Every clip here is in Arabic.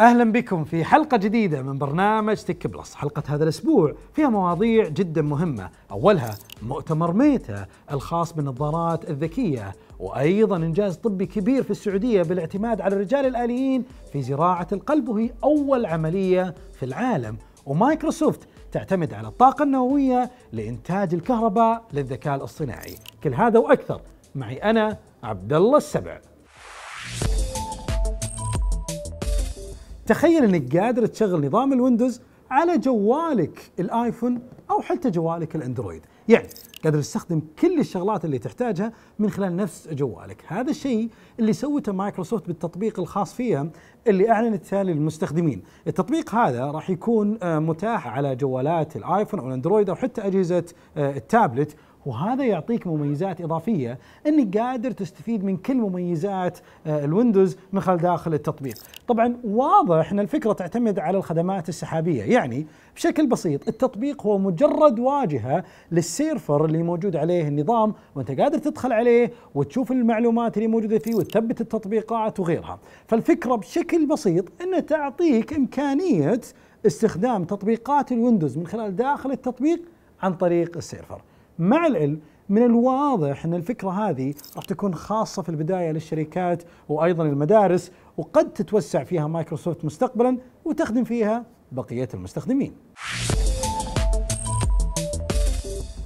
اهلا بكم في حلقه جديده من برنامج تك بلس، حلقه هذا الاسبوع فيها مواضيع جدا مهمه، اولها مؤتمر ميتا الخاص بالنظارات الذكيه، وايضا انجاز طبي كبير في السعوديه بالاعتماد على الرجال الاليين في زراعه القلب وهي اول عمليه في العالم، ومايكروسوفت تعتمد على الطاقه النوويه لانتاج الكهرباء للذكاء الاصطناعي، كل هذا واكثر معي انا عبد الله السبع. تخيل انك قادر تشغل نظام الويندوز على جوالك الايفون او حتى جوالك الاندرويد يعني قادر تستخدم كل الشغلات اللي تحتاجها من خلال نفس جوالك هذا الشيء اللي سوته مايكروسوفت بالتطبيق الخاص فيها اللي اعلنت للمستخدمين التطبيق هذا راح يكون آه، متاح على جوالات الايفون او الاندرويد او حتى اجهزه آه، التابلت وهذا يعطيك مميزات اضافيه انك قادر تستفيد من كل مميزات آه، الويندوز من خلال داخل التطبيق. طبعا واضح ان الفكره تعتمد على الخدمات السحابيه، يعني بشكل بسيط التطبيق هو مجرد واجهه للسيرفر اللي موجود عليه النظام وانت قادر تدخل عليه وتشوف المعلومات اللي موجوده فيه وتثبت التطبيقات وغيرها. فالفكره بشكل بسيط انه تعطيك امكانيه استخدام تطبيقات الويندوز من خلال داخل التطبيق عن طريق السيرفر. مع العلم من الواضح ان الفكره هذه راح تكون خاصه في البدايه للشركات وايضا المدارس وقد تتوسع فيها مايكروسوفت مستقبلا وتخدم فيها بقيه المستخدمين.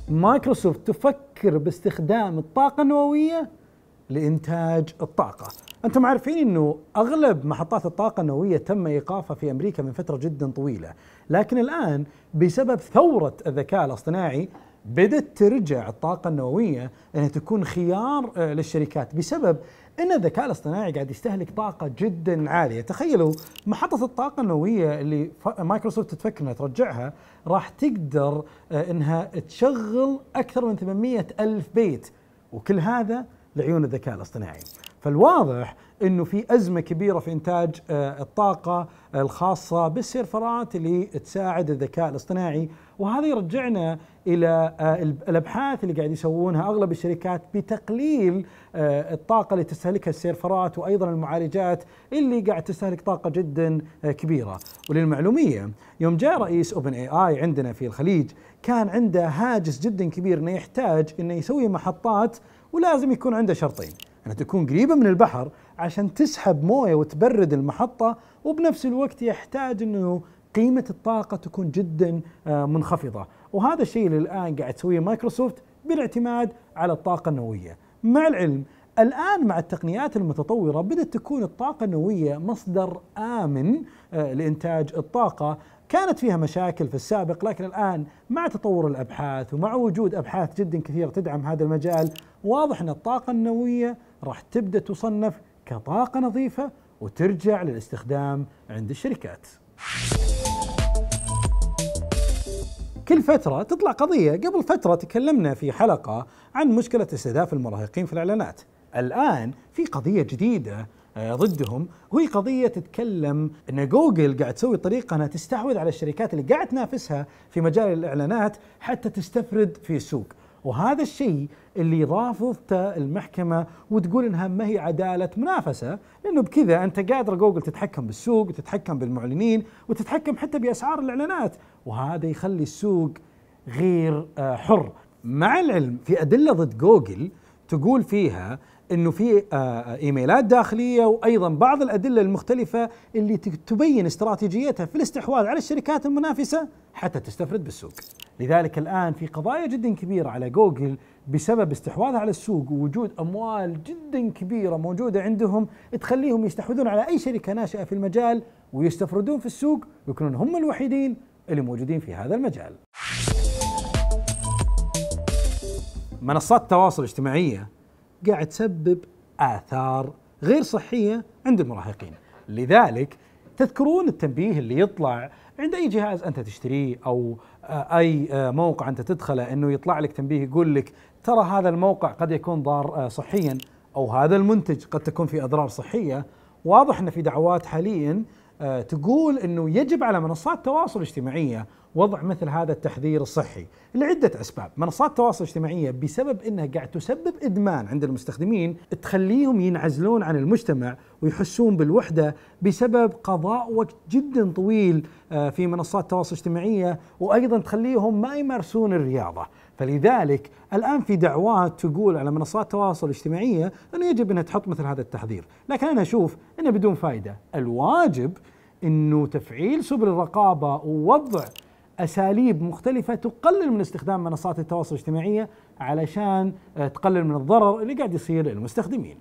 مايكروسوفت تفكر باستخدام الطاقه النوويه لانتاج الطاقه. انتم عارفين انه اغلب محطات الطاقه النوويه تم ايقافها في امريكا من فتره جدا طويله، لكن الان بسبب ثوره الذكاء الاصطناعي بدت ترجع الطاقة النووية أنها تكون خيار آه، للشركات بسبب أن الذكاء الاصطناعي قاعد يستهلك طاقة جدا عالية تخيلوا محطة الطاقة النووية اللي مايكروسوفت تفكر أنها ترجعها راح تقدر آه، أنها تشغل أكثر من 800 ألف بيت وكل هذا لعيون الذكاء الاصطناعي فالواضح انه في ازمه كبيره في انتاج آه، الطاقه الخاصه بالسيرفرات اللي تساعد الذكاء الاصطناعي وهذا يرجعنا الى آه، الابحاث اللي قاعد يسوونها اغلب الشركات بتقليل آه، الطاقه اللي تستهلكها السيرفرات وايضا المعالجات اللي قاعد تستهلك طاقه جدا آه، كبيره وللمعلوميه يوم جاء رئيس اوبن اي اي عندنا في الخليج كان عنده هاجس جدا كبير انه يحتاج انه يسوي محطات ولازم يكون عنده شرطين انها يعني تكون قريبه من البحر عشان تسحب مويه وتبرد المحطه وبنفس الوقت يحتاج انه قيمه الطاقه تكون جدا آه، منخفضه وهذا الشيء اللي الان قاعد تسويه مايكروسوفت بالاعتماد على الطاقه النوويه مع العلم الآن مع التقنيات المتطورة بدأت تكون الطاقة النووية مصدر آمن آه، لإنتاج الطاقة كانت فيها مشاكل في السابق لكن الآن مع تطور الأبحاث ومع وجود أبحاث جدا كثيرة تدعم هذا المجال واضح أن الطاقة النووية راح تبدأ تصنف كطاقة نظيفة وترجع للاستخدام عند الشركات كل فترة تطلع قضية قبل فترة تكلمنا في حلقة عن مشكلة استهداف المراهقين في الإعلانات الآن في قضية جديدة آه، ضدهم وهي قضية تتكلم أن جوجل قاعد تسوي طريقة أنها تستحوذ على الشركات اللي قاعد تنافسها في مجال الإعلانات حتى تستفرد في السوق وهذا الشيء اللي رافضته المحكمة وتقول انها ما هي عدالة منافسة لانه بكذا انت قادر جوجل تتحكم بالسوق وتتحكم بالمعلنين وتتحكم حتى باسعار الاعلانات وهذا يخلي السوق غير آه، حر مع العلم في أدلة ضد جوجل تقول فيها انه في آه، آه، ايميلات داخليه وايضا بعض الادله المختلفه اللي تبين استراتيجيتها في الاستحواذ على الشركات المنافسه حتى تستفرد بالسوق. لذلك الان في قضايا جدا كبيره على جوجل بسبب استحواذها على السوق ووجود اموال جدا كبيره موجوده عندهم تخليهم يستحوذون على اي شركه ناشئه في المجال ويستفردون في السوق ويكونون هم الوحيدين اللي موجودين في هذا المجال منصات التواصل الاجتماعية قاعد تسبب آثار غير صحية عند المراهقين لذلك تذكرون التنبيه اللي يطلع عند اي جهاز انت تشتريه او آه، اي آه، موقع انت تدخله انه يطلع لك تنبيه يقول لك ترى هذا الموقع قد يكون ضار آه، صحيا او هذا المنتج قد تكون في اضرار صحيه واضح ان في دعوات حاليا آه، تقول انه يجب على منصات التواصل الاجتماعيه وضع مثل هذا التحذير الصحي لعده اسباب، منصات التواصل الاجتماعيه بسبب انها قاعد تسبب ادمان عند المستخدمين تخليهم ينعزلون عن المجتمع ويحسون بالوحده بسبب قضاء وقت جدا طويل آه، في منصات التواصل الاجتماعيه وايضا تخليهم ما يمارسون الرياضه، فلذلك الان في دعوات تقول على منصات التواصل الاجتماعيه انه يجب انها تحط مثل هذا التحذير، لكن انا اشوف انه بدون فائده، الواجب انه تفعيل سبل الرقابه ووضع اساليب مختلفه تقلل من استخدام منصات التواصل الاجتماعيه علشان آه، تقلل من الضرر اللي قاعد يصير للمستخدمين.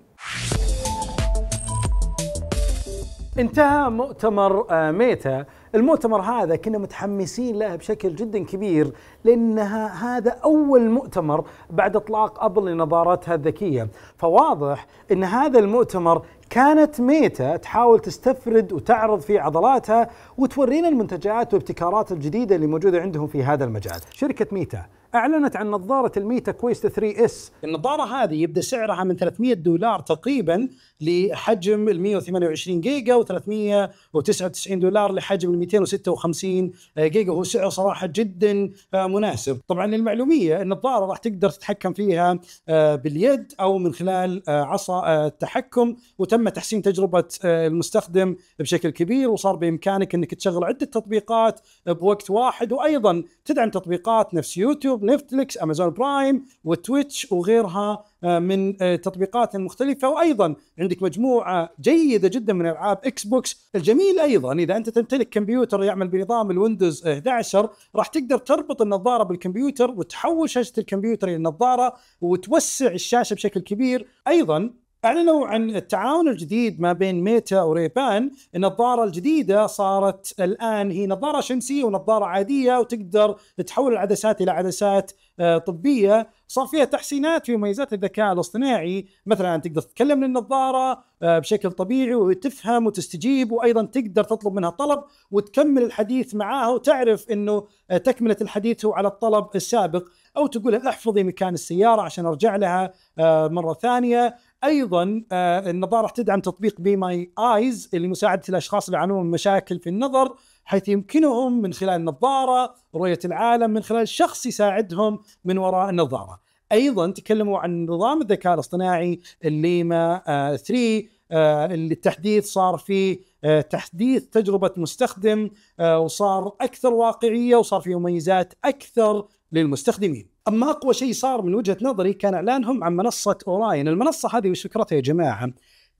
انتهى مؤتمر آه، ميتا المؤتمر هذا كنا متحمسين له بشكل جدا كبير لأنها هذا أول مؤتمر بعد إطلاق أبل لنظاراتها الذكية فواضح أن هذا المؤتمر كانت ميتا تحاول تستفرد وتعرض في عضلاتها وتورينا المنتجات والابتكارات الجديدة اللي موجودة عندهم في هذا المجال شركة ميتا اعلنت عن نظاره الميتا كويست 3 اس النظاره هذه يبدا سعرها من 300 دولار تقريبا لحجم ال 128 جيجا و399 دولار لحجم ال 256 جيجا وهو سعر صراحه جدا مناسب طبعا للمعلوميه النظاره راح تقدر تتحكم فيها آه، باليد او من خلال آه، عصا آه، التحكم وتم تحسين تجربه المستخدم بشكل كبير وصار بامكانك انك تشغل عده تطبيقات بوقت واحد وايضا تدعم تطبيقات نفس يوتيوب نتفليكس امازون برايم وتويتش وغيرها آه، من آه، تطبيقات مختلفة وأيضا عندك مجموعة جيدة جدا من ألعاب إكس بوكس الجميل أيضا إذا أنت تمتلك كمبيوتر يعمل بنظام الويندوز 11 راح تقدر تربط النظارة بالكمبيوتر وتحول شاشة الكمبيوتر إلى نظارة وتوسع الشاشة بشكل كبير أيضا اعلنوا عن التعاون الجديد ما بين ميتا وريبان النظاره الجديده صارت الان هي نظاره شمسيه ونظاره عاديه وتقدر تحول العدسات الى عدسات آه، طبيه صار فيها تحسينات في مميزات الذكاء الاصطناعي مثلا تقدر تتكلم للنظاره آه، بشكل طبيعي وتفهم وتستجيب وايضا تقدر تطلب منها طلب وتكمل الحديث معاها وتعرف انه آه، تكمله الحديث هو على الطلب السابق او تقول احفظي مكان السياره عشان ارجع لها آه، مره ثانيه ايضا آه، النظاره تدعم تطبيق بي ماي ايز اللي مساعده الاشخاص اللي يعانون من مشاكل في النظر حيث يمكنهم من خلال النظاره رؤيه العالم من خلال شخص يساعدهم من وراء النظاره. ايضا تكلموا عن نظام الذكاء الاصطناعي الليما 3 آه، اللي التحديث صار فيه تحديث تجربه مستخدم وصار اكثر واقعيه وصار فيه مميزات اكثر للمستخدمين اما اقوى شيء صار من وجهه نظري كان اعلانهم عن منصه اوراين المنصه هذه وش فكرتها يا جماعه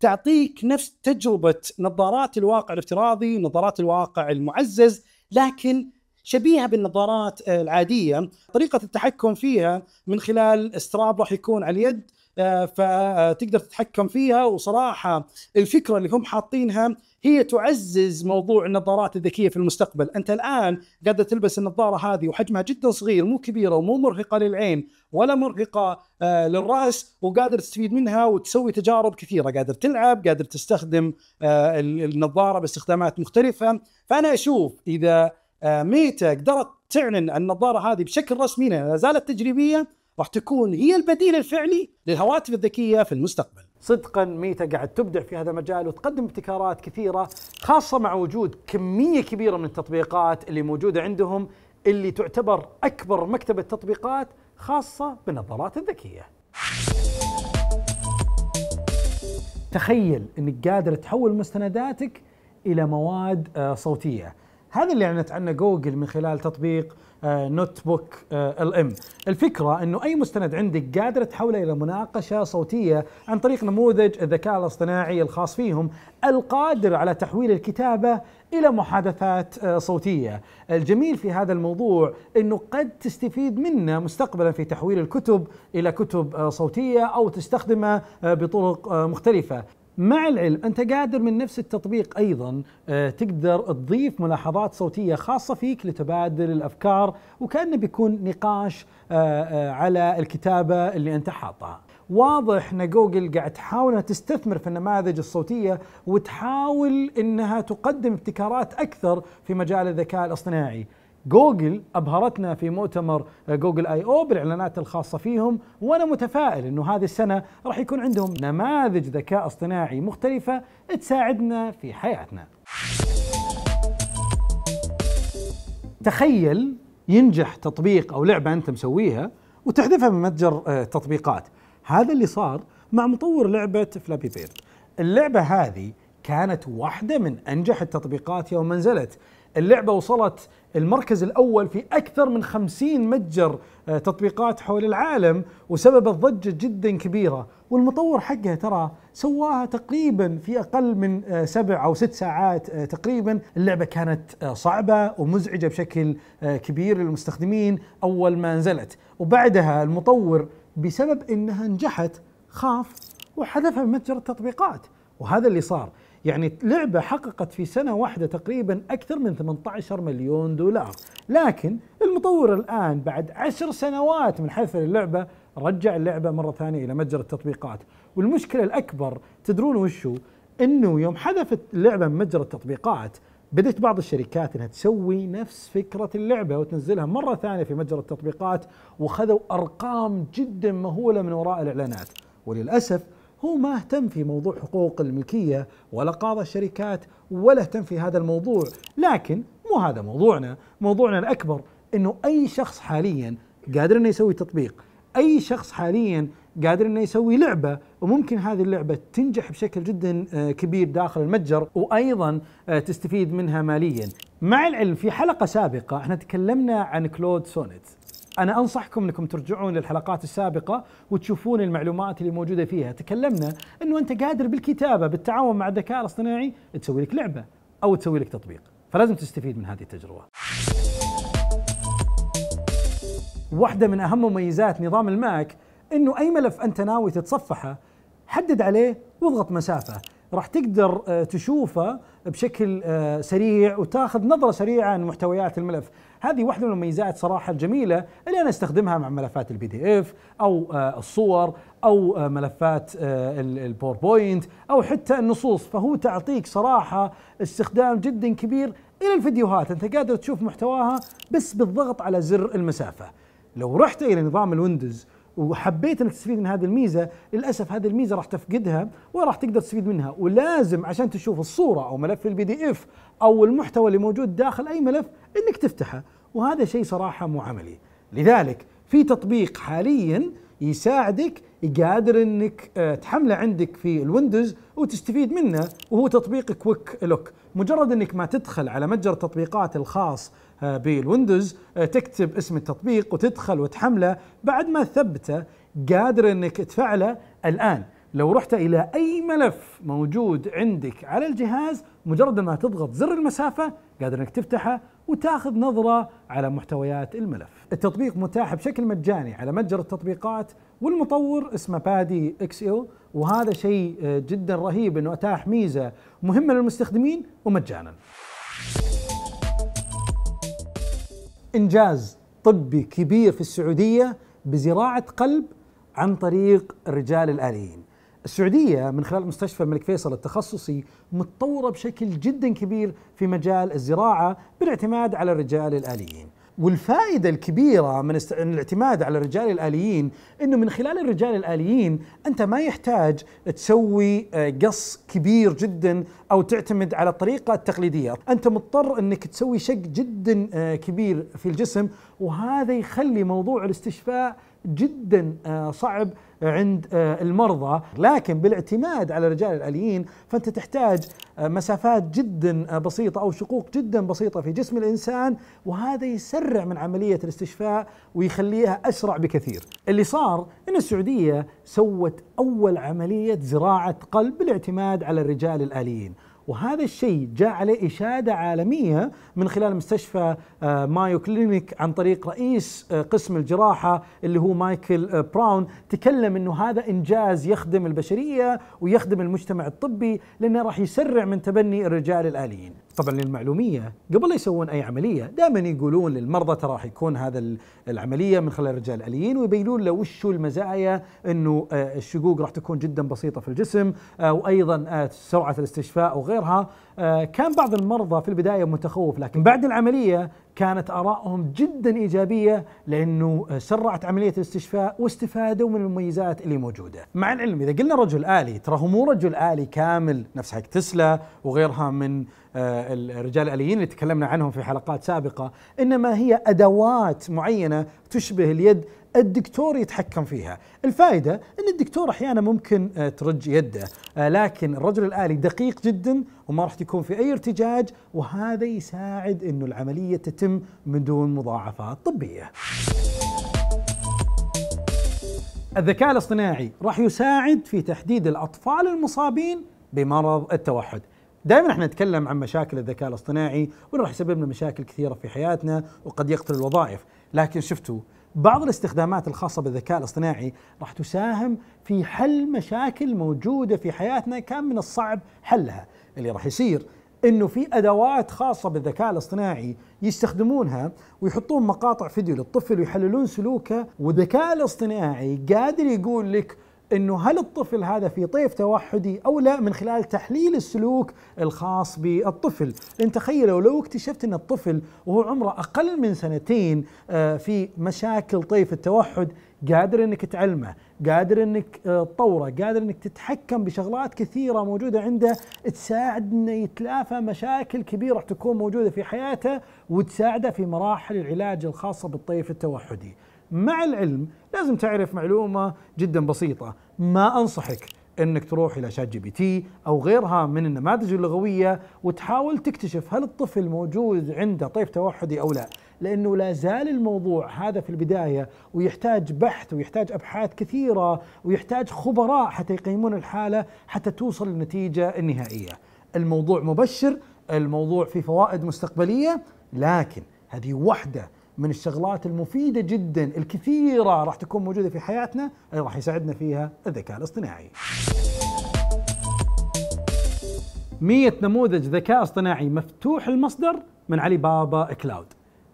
تعطيك نفس تجربه نظارات الواقع الافتراضي نظارات الواقع المعزز لكن شبيهه بالنظارات العاديه طريقه التحكم فيها من خلال استراب راح يكون على اليد آه، فتقدر تتحكم فيها وصراحه الفكره اللي هم حاطينها هي تعزز موضوع النظارات الذكيه في المستقبل، انت الان قاعده تلبس النظاره هذه وحجمها جدا صغير مو كبيره ومو مرهقه للعين ولا مرهقه آه، للراس وقادر تستفيد منها وتسوي تجارب كثيره، قادر تلعب، قادر تستخدم آه، النظاره باستخدامات مختلفه، فانا اشوف اذا ميتا قدرت تعلن النظاره هذه بشكل رسمي لا زالت تجريبيه راح تكون هي البديل الفعلي للهواتف الذكيه في المستقبل. صدقا ميتا قاعد تبدع في هذا المجال وتقدم ابتكارات كثيره خاصه مع وجود كميه كبيره من التطبيقات اللي موجوده عندهم اللي تعتبر اكبر مكتبه تطبيقات خاصه بالنظارات الذكيه. تخيل انك قادر تحول مستنداتك الى مواد آه، صوتيه. هذا اللي اعلنت عنه جوجل من خلال تطبيق نوت بوك ال ام الفكره انه اي مستند عندك قادر تحوله الى مناقشه صوتيه عن طريق نموذج الذكاء الاصطناعي الخاص فيهم القادر على تحويل الكتابه الى محادثات آه، صوتيه الجميل في هذا الموضوع انه قد تستفيد منه مستقبلا في تحويل الكتب الى كتب آه، صوتيه او تستخدمه آه، بطرق مختلفه مع العلم انت قادر من نفس التطبيق ايضا آه، تقدر تضيف ملاحظات صوتيه خاصه فيك لتبادل الافكار وكانه بيكون نقاش آه، آه، على الكتابه اللي انت حاطها. واضح ان جوجل قاعد تحاول انها تستثمر في النماذج الصوتيه وتحاول انها تقدم ابتكارات اكثر في مجال الذكاء الاصطناعي. جوجل ابهرتنا في مؤتمر جوجل اي او بالاعلانات الخاصه فيهم وانا متفائل انه هذه السنه راح يكون عندهم نماذج ذكاء اصطناعي مختلفه تساعدنا في حياتنا. تخيل ينجح تطبيق او لعبه انت مسويها وتحذفها من متجر آه، تطبيقات، هذا اللي صار مع مطور لعبه فلابي بيرد. اللعبه هذه كانت واحده من انجح التطبيقات يوم نزلت اللعبة وصلت المركز الأول في أكثر من خمسين متجر آه، تطبيقات حول العالم وسببت ضجة جدا كبيرة والمطور حقها ترى سواها تقريبا في أقل من آه، سبع أو ست ساعات آه، تقريبا اللعبة كانت صعبة ومزعجة بشكل كبير للمستخدمين أول ما نزلت وبعدها المطور بسبب أنها نجحت خاف وحذفها من متجر التطبيقات وهذا اللي صار يعني لعبة حققت في سنة واحدة تقريبا أكثر من 18 مليون دولار لكن المطور الآن بعد عشر سنوات من حذف اللعبة رجع اللعبة مرة ثانية إلى متجر التطبيقات والمشكلة الأكبر تدرون وشو أنه يوم حذفت اللعبة من متجر التطبيقات بدأت بعض الشركات انها تسوي نفس فكره اللعبه وتنزلها مره ثانيه في متجر التطبيقات وخذوا ارقام جدا مهوله من وراء الاعلانات وللاسف هو ما اهتم في موضوع حقوق الملكية ولا قاضى الشركات ولا اهتم في هذا الموضوع لكن مو هذا موضوعنا موضوعنا الأكبر أنه أي شخص حاليا قادر أنه يسوي تطبيق أي شخص حاليا قادر انه يسوي لعبه وممكن هذه اللعبه تنجح بشكل جدا آه، كبير داخل المتجر وايضا آه، تستفيد منها ماليا. مع العلم في حلقه سابقه احنا تكلمنا عن كلود سونيت انا انصحكم انكم ترجعون للحلقات السابقه وتشوفون المعلومات اللي موجوده فيها، تكلمنا انه انت قادر بالكتابه بالتعاون مع الذكاء الاصطناعي تسوي لك لعبه او تسوي لك تطبيق، فلازم تستفيد من هذه التجربه. واحده من اهم مميزات نظام الماك انه اي ملف انت ناوي تتصفحه حدد عليه واضغط مسافه راح تقدر آه، تشوفه بشكل آه، سريع وتاخذ نظره سريعه عن محتويات الملف هذه واحده من المميزات صراحه الجميله اللي انا استخدمها مع ملفات البي دي اف او آه، الصور او ملفات الباوربوينت او حتى النصوص فهو تعطيك صراحه استخدام جدا كبير الى الفيديوهات انت قادر تشوف محتواها بس بالضغط على زر المسافه لو رحت الى نظام الويندوز وحبيت انك تستفيد من هذه الميزه للاسف هذه الميزه راح تفقدها وراح تقدر تستفيد منها ولازم عشان تشوف الصوره او ملف البي دي اف او المحتوى اللي موجود داخل اي ملف انك تفتحه وهذا شيء صراحه مو عملي لذلك في تطبيق حاليا يساعدك قادر انك آه، تحمله عندك في الويندوز وتستفيد منه وهو تطبيق كويك لوك مجرد انك ما تدخل على متجر التطبيقات الخاص بالويندوز آه، تكتب اسم التطبيق وتدخل وتحمله بعد ما ثبته قادر انك تفعله الان لو رحت الى اي ملف موجود عندك على الجهاز مجرد ما تضغط زر المسافه قادر انك تفتحه وتاخذ نظره على محتويات الملف. التطبيق متاح بشكل مجاني على متجر التطبيقات والمطور اسمه بادي اكس او وهذا شيء آه، جدا رهيب انه اتاح ميزه مهمه للمستخدمين ومجانا. إنجاز طبي كبير في السعودية بزراعة قلب عن طريق الرجال الآليين السعودية من خلال مستشفى الملك فيصل التخصصي متطورة بشكل جدا كبير في مجال الزراعة بالاعتماد على الرجال الآليين والفائده الكبيره من الاعتماد على الرجال الاليين انه من خلال الرجال الاليين انت ما يحتاج تسوي آه، قص كبير جدا او تعتمد على الطريقه التقليديه، انت مضطر انك تسوي شق جدا آه، كبير في الجسم وهذا يخلي موضوع الاستشفاء جدا آه، صعب عند آه، المرضى لكن بالاعتماد على الرجال الآليين فأنت تحتاج آه، مسافات جدا بسيطة أو شقوق جدا بسيطة في جسم الإنسان وهذا يسرع من عملية الاستشفاء ويخليها أسرع بكثير اللي صار أن السعودية سوت أول عملية زراعة قلب بالاعتماد على الرجال الآليين وهذا الشيء جاء عليه إشادة عالمية من خلال مستشفى آه، مايو كلينيك عن طريق رئيس آه، قسم الجراحة اللي هو مايكل آه، براون تكلم أنه هذا إنجاز يخدم البشرية ويخدم المجتمع الطبي لأنه راح يسرع من تبني الرجال الآليين طبعا للمعلوميه قبل لا يسوون اي عمليه دائما يقولون للمرضى ترى راح يكون هذا العمليه من خلال الرجال الاليين ويبينون له وش المزايا انه الشقوق راح تكون جدا بسيطه في الجسم وايضا سرعه الاستشفاء وغيره وغيرها آه، كان بعض المرضى في البداية متخوف لكن بعد العملية كانت آرائهم جدا إيجابية لأنه آه، سرعت عملية الاستشفاء واستفادوا من المميزات اللي موجودة مع العلم إذا قلنا رجل آلي ترى هو مو رجل آلي كامل نفس حق تسلا وغيرها من آه، الرجال الآليين اللي تكلمنا عنهم في حلقات سابقة إنما هي أدوات معينة تشبه اليد الدكتور يتحكم فيها الفائدة أن الدكتور أحيانا ممكن آه، ترج يده آه، لكن الرجل الآلي دقيق جدا وما راح تكون في أي ارتجاج وهذا يساعد أنه العملية تتم من دون مضاعفات طبية الذكاء الاصطناعي راح يساعد في تحديد الأطفال المصابين بمرض التوحد دائما احنا نتكلم عن مشاكل الذكاء الاصطناعي واللي راح يسبب لنا مشاكل كثيره في حياتنا وقد يقتل الوظائف، لكن شفتوا بعض الاستخدامات الخاصة بالذكاء الاصطناعي راح تساهم في حل مشاكل موجودة في حياتنا كان من الصعب حلها اللي راح يصير انه في ادوات خاصه بالذكاء الاصطناعي يستخدمونها ويحطون مقاطع فيديو للطفل ويحللون سلوكه والذكاء الاصطناعي قادر يقول لك انه هل الطفل هذا في طيف توحدي او لا من خلال تحليل السلوك الخاص بالطفل، انت تخيلوا لو اكتشفت ان الطفل وهو عمره اقل من سنتين آه، في مشاكل طيف التوحد قادر انك تعلمه، قادر انك آه، تطوره، قادر انك تتحكم بشغلات كثيره موجوده عنده تساعد انه يتلافى مشاكل كبيره راح تكون موجوده في حياته وتساعده في مراحل العلاج الخاصه بالطيف التوحدي. مع العلم لازم تعرف معلومه جدا بسيطه ما انصحك انك تروح الى شات جي بي تي او غيرها من النماذج اللغويه وتحاول تكتشف هل الطفل موجود عنده طيف توحدي او لا، لانه لا زال الموضوع هذا في البدايه ويحتاج بحث ويحتاج ابحاث كثيره ويحتاج خبراء حتى يقيمون الحاله حتى توصل للنتيجه النهائيه. الموضوع مبشر، الموضوع فيه فوائد مستقبليه، لكن هذه واحده من الشغلات المفيده جدا الكثيره راح تكون موجوده في حياتنا اللي راح يساعدنا فيها الذكاء الاصطناعي. 100 نموذج ذكاء اصطناعي مفتوح المصدر من علي بابا كلاود.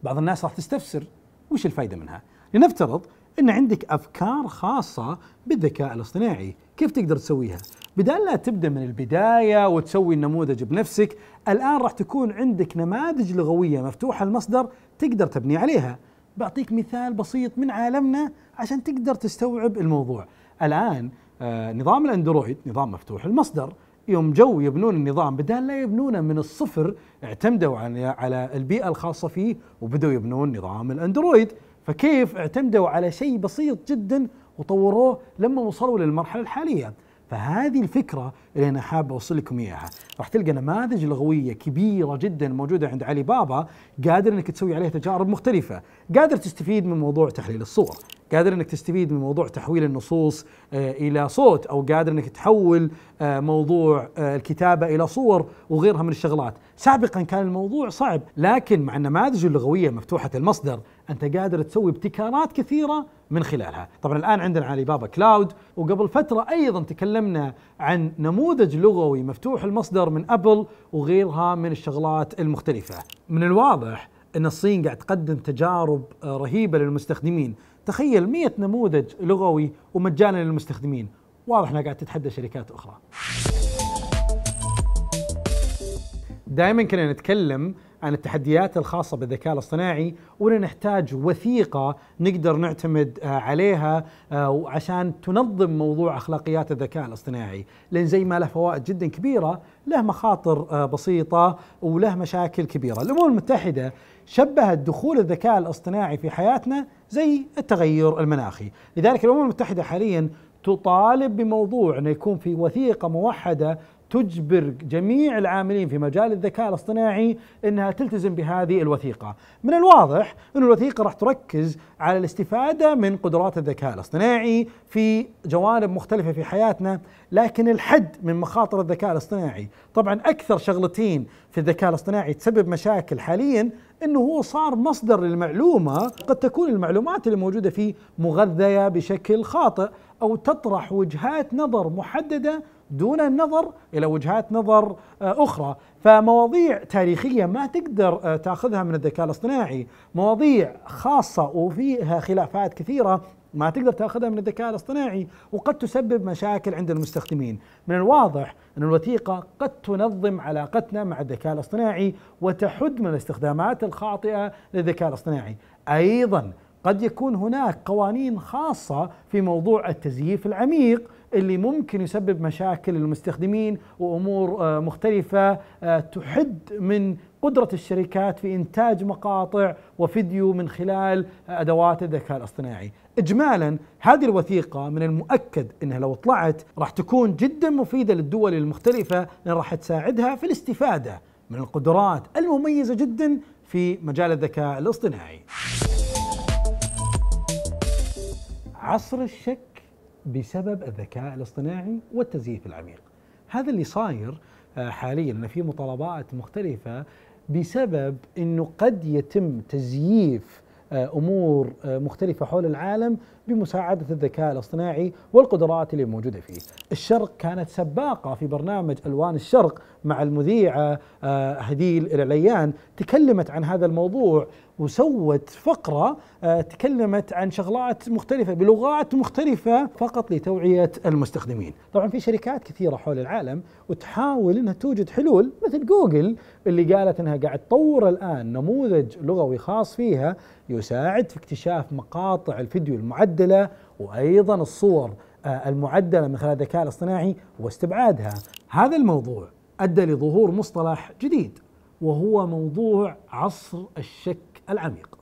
بعض الناس راح تستفسر وش الفائده منها؟ لنفترض ان عندك افكار خاصه بالذكاء الاصطناعي، كيف تقدر تسويها؟ بدال لا تبدا من البدايه وتسوي النموذج بنفسك، الان راح تكون عندك نماذج لغويه مفتوحه المصدر تقدر تبني عليها. بعطيك مثال بسيط من عالمنا عشان تقدر تستوعب الموضوع. الان آه، نظام الاندرويد نظام مفتوح المصدر، يوم جو يبنون النظام بدال لا يبنونه من الصفر اعتمدوا على البيئه الخاصه فيه وبداوا يبنون نظام الاندرويد فكيف اعتمدوا على شيء بسيط جدا وطوروه لما وصلوا للمرحله الحاليه فهذه الفكره اللي انا حاب اوصل لكم اياها راح تلقى نماذج لغويه كبيره جدا موجوده عند علي بابا قادر انك تسوي عليها تجارب مختلفه قادر تستفيد من موضوع تحليل الصور قادر انك تستفيد من موضوع تحويل النصوص آه، الى صوت او قادر انك تحول آه، موضوع آه، الكتابه الى صور وغيرها من الشغلات سابقا كان الموضوع صعب لكن مع النماذج اللغويه مفتوحه المصدر انت قادر تسوي ابتكارات كثيره من خلالها طبعا الان عندنا علي بابا كلاود وقبل فتره ايضا تكلمنا عن نموذج لغوي مفتوح المصدر من ابل وغيرها من الشغلات المختلفه من الواضح ان الصين قاعد تقدم تجارب رهيبه للمستخدمين تخيل 100 نموذج لغوي ومجانا للمستخدمين واضح انها قاعد تتحدى شركات اخرى دائما كنا نتكلم عن التحديات الخاصة بالذكاء الاصطناعي ونحتاج وثيقة نقدر نعتمد آه، عليها آه، عشان تنظم موضوع أخلاقيات الذكاء الاصطناعي لأن زي ما له فوائد جدا كبيرة له مخاطر آه، بسيطة وله مشاكل كبيرة الأمم المتحدة شبهت دخول الذكاء الاصطناعي في حياتنا زي التغير المناخي لذلك الأمم المتحدة حاليا تطالب بموضوع أن يكون في وثيقة موحدة تجبر جميع العاملين في مجال الذكاء الاصطناعي انها تلتزم بهذه الوثيقه، من الواضح ان الوثيقه راح تركز على الاستفاده من قدرات الذكاء الاصطناعي في جوانب مختلفه في حياتنا، لكن الحد من مخاطر الذكاء الاصطناعي، طبعا اكثر شغلتين في الذكاء الاصطناعي تسبب مشاكل حاليا انه هو صار مصدر للمعلومه، قد تكون المعلومات اللي موجوده فيه مغذيه بشكل خاطئ او تطرح وجهات نظر محدده دون النظر الى وجهات نظر آه، اخرى، فمواضيع تاريخيه ما تقدر آه، تاخذها من الذكاء الاصطناعي، مواضيع خاصه وفيها خلافات كثيره ما تقدر تاخذها من الذكاء الاصطناعي وقد تسبب مشاكل عند المستخدمين، من الواضح ان الوثيقه قد تنظم علاقتنا مع الذكاء الاصطناعي وتحد من الاستخدامات الخاطئه للذكاء الاصطناعي، ايضا قد يكون هناك قوانين خاصة في موضوع التزييف العميق اللي ممكن يسبب مشاكل للمستخدمين وامور آه، مختلفه آه، تحد من قدره الشركات في انتاج مقاطع وفيديو من خلال ادوات الذكاء الاصطناعي. اجمالا هذه الوثيقه من المؤكد انها لو طلعت راح تكون جدا مفيده للدول المختلفه لان راح تساعدها في الاستفاده من القدرات المميزه جدا في مجال الذكاء الاصطناعي. عصر الشك بسبب الذكاء الاصطناعي والتزييف العميق هذا اللي صاير آه، حاليا ان في مطالبات مختلفه بسبب انه قد يتم تزييف آه، امور آه، مختلفه حول العالم بمساعدة الذكاء الاصطناعي والقدرات اللي موجودة فيه الشرق كانت سباقة في برنامج ألوان الشرق مع المذيعة آه، هديل العليان تكلمت عن هذا الموضوع وسوت فقرة آه، تكلمت عن شغلات مختلفة بلغات مختلفة فقط لتوعية المستخدمين طبعا في شركات كثيرة حول العالم وتحاول أنها توجد حلول مثل جوجل اللي قالت أنها قاعد تطور الآن نموذج لغوي خاص فيها يساعد في اكتشاف مقاطع الفيديو المعدل المعدله وايضا الصور آه، المعدله من خلال الذكاء الاصطناعي واستبعادها. هذا الموضوع ادى لظهور مصطلح جديد وهو موضوع عصر الشك العميق.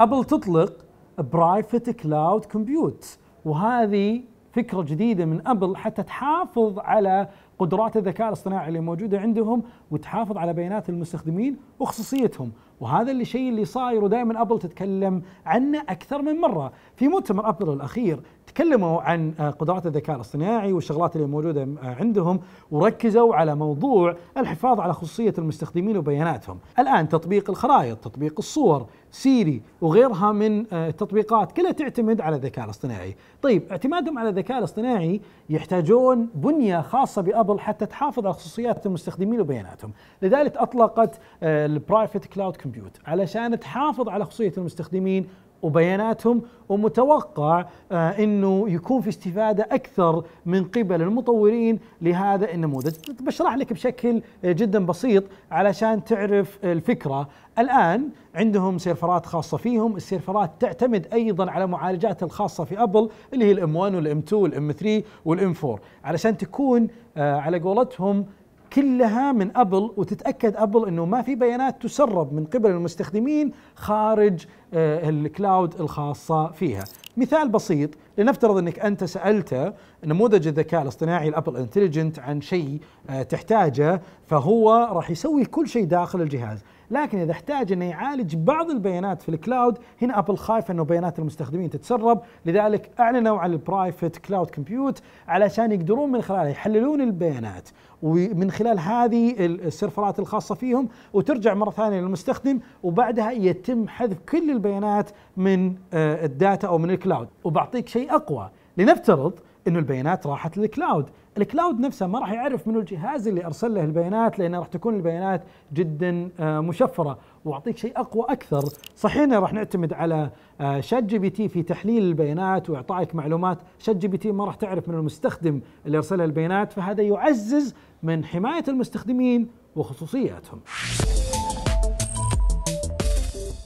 ابل تطلق برايفت كلاود كومبيوت وهذه فكره جديده من ابل حتى تحافظ على قدرات الذكاء الاصطناعي اللي موجوده عندهم وتحافظ على بيانات المستخدمين وخصوصيتهم وهذا اللي الشيء اللي صاير ودائما ابل تتكلم عنه اكثر من مره في مؤتمر ابل الاخير تكلموا عن آه، قدرات الذكاء الاصطناعي والشغلات اللي موجوده آه، عندهم وركزوا على موضوع الحفاظ على خصوصيه المستخدمين وبياناتهم الان تطبيق الخرائط تطبيق الصور سيري وغيرها من آه، التطبيقات كلها تعتمد على الذكاء الاصطناعي طيب اعتمادهم على الذكاء الاصطناعي يحتاجون بنية خاصة بأبل حتى تحافظ على خصوصيات المستخدمين وبياناتهم لذلك أطلقت البرايفت كلاود كمبيوت علشان تحافظ على خصوصية المستخدمين وبياناتهم ومتوقع آه، انه يكون في استفاده اكثر من قبل المطورين لهذا النموذج، بشرح لك بشكل آه، جدا بسيط علشان تعرف الفكره، الان عندهم سيرفرات خاصه فيهم، السيرفرات تعتمد ايضا على معالجات الخاصه في ابل اللي هي الام 1 والام 2 والام 3 والام 4 علشان تكون آه، على قولتهم كلها من ابل وتتاكد ابل انه ما في بيانات تسرب من قبل المستخدمين خارج آه، الكلاود الخاصه فيها. مثال بسيط لنفترض انك انت سالت نموذج الذكاء الاصطناعي الابل انتليجنت عن شيء آه، تحتاجه فهو راح يسوي كل شيء داخل الجهاز، لكن اذا احتاج انه يعالج بعض البيانات في الكلاود هنا ابل خايفه انه بيانات المستخدمين تتسرب لذلك اعلنوا عن البرايفت كلاود كمبيوت علشان يقدرون من خلالها يحللون البيانات ومن خلال هذه السيرفرات الخاصه فيهم وترجع مره ثانيه للمستخدم وبعدها يتم حذف كل البيانات من آه، الداتا او من الكلاود وبعطيك شيء اقوى لنفترض انه البيانات راحت للكلاود، الكلاود نفسه ما راح يعرف من الجهاز اللي ارسل له البيانات لان راح تكون البيانات جدا آه، مشفره واعطيك شيء اقوى اكثر، صحيح راح نعتمد على شات جي بي تي في تحليل البيانات واعطائك معلومات، شات جي بي تي ما راح تعرف من المستخدم اللي ارسل البيانات فهذا يعزز من حمايه المستخدمين وخصوصياتهم.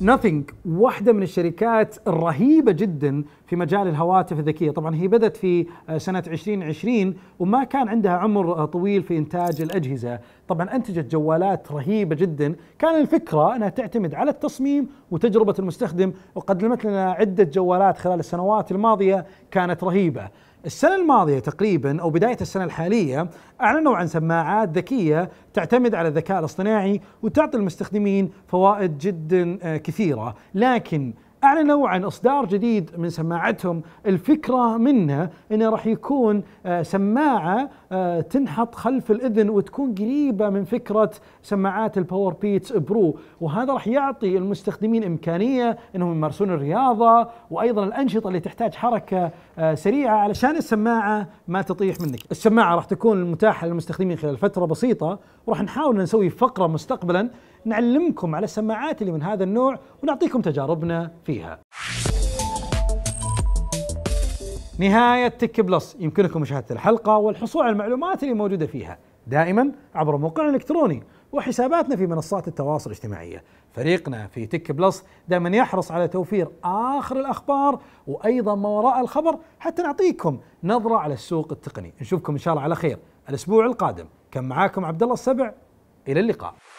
نوثينج واحدة من الشركات الرهيبة جدا في مجال الهواتف الذكية طبعا هي بدأت في آه، سنة 2020 وما كان عندها عمر آه، طويل في إنتاج الأجهزة طبعا أنتجت جوالات رهيبة جدا كان الفكرة أنها تعتمد على التصميم وتجربة المستخدم وقدمت لنا عدة جوالات خلال السنوات الماضية كانت رهيبة السنة الماضية تقريبا أو بداية السنة الحالية أعلنوا عن سماعات ذكية تعتمد على الذكاء الاصطناعي وتعطي المستخدمين فوائد جدا آه، كثيرة لكن اعلنوا عن اصدار جديد من سماعتهم الفكره منه انه راح يكون آه، سماعه آه، تنحط خلف الاذن وتكون قريبه من فكره سماعات الباور بيتس برو وهذا راح يعطي المستخدمين امكانيه انهم يمارسون الرياضه وايضا الانشطه اللي تحتاج حركه آه، سريعه علشان السماعه ما تطيح منك السماعه راح تكون متاحه للمستخدمين خلال فتره بسيطه وراح نحاول نسوي فقره مستقبلا نعلمكم على السماعات اللي من هذا النوع ونعطيكم تجاربنا فيها نهاية تك بلس يمكنكم مشاهدة الحلقة والحصول على المعلومات اللي موجودة فيها دائما عبر موقعنا الإلكتروني وحساباتنا في منصات التواصل الاجتماعية فريقنا في تك بلس دائما يحرص على توفير آخر الأخبار وأيضا ما وراء الخبر حتى نعطيكم نظرة على السوق التقني نشوفكم إن شاء الله على خير الأسبوع القادم كان معاكم عبد الله السبع إلى اللقاء